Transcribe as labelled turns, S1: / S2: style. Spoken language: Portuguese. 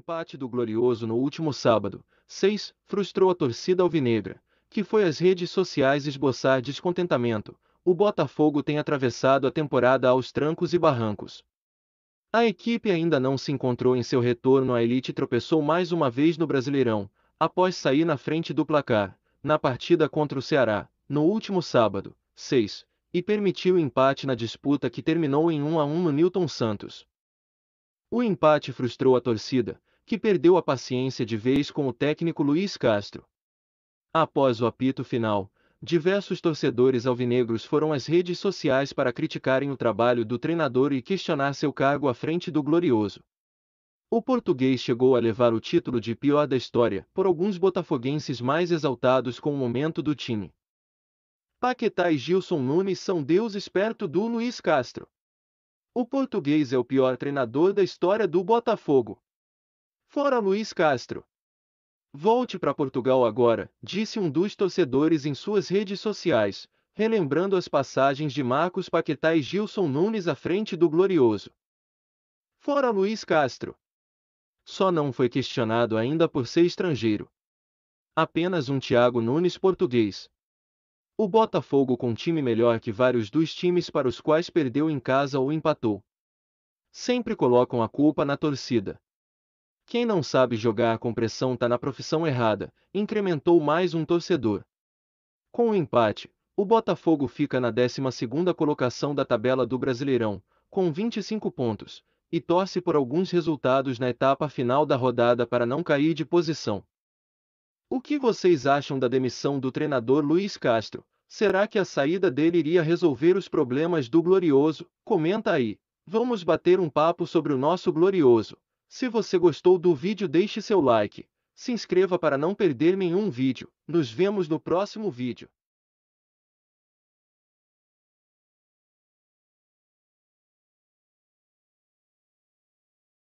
S1: empate do Glorioso no último sábado, 6, frustrou a torcida alvinegra, que foi às redes sociais esboçar descontentamento. O Botafogo tem atravessado a temporada aos trancos e barrancos. A equipe ainda não se encontrou em seu retorno à elite e tropeçou mais uma vez no Brasileirão, após sair na frente do placar, na partida contra o Ceará, no último sábado, 6, e permitiu empate na disputa que terminou em 1 a 1 no Newton Santos. O empate frustrou a torcida, que perdeu a paciência de vez com o técnico Luiz Castro. Após o apito final, diversos torcedores alvinegros foram às redes sociais para criticarem o trabalho do treinador e questionar seu cargo à frente do Glorioso. O português chegou a levar o título de pior da história por alguns botafoguenses mais exaltados com o momento do time. Paquetá e Gilson Nunes são deuses perto do Luiz Castro. O português é o pior treinador da história do Botafogo. Fora Luiz Castro. Volte para Portugal agora, disse um dos torcedores em suas redes sociais, relembrando as passagens de Marcos Paquetá e Gilson Nunes à frente do Glorioso. Fora Luiz Castro. Só não foi questionado ainda por ser estrangeiro. Apenas um Thiago Nunes português. O Botafogo com time melhor que vários dos times para os quais perdeu em casa ou empatou. Sempre colocam a culpa na torcida. Quem não sabe jogar a compressão tá na profissão errada, incrementou mais um torcedor. Com o um empate, o Botafogo fica na 12ª colocação da tabela do Brasileirão, com 25 pontos, e torce por alguns resultados na etapa final da rodada para não cair de posição. O que vocês acham da demissão do treinador Luiz Castro? Será que a saída dele iria resolver os problemas do Glorioso? Comenta aí. Vamos bater um papo sobre o nosso Glorioso. Se você gostou do vídeo deixe seu like, se inscreva para não perder nenhum vídeo, nos vemos no próximo vídeo.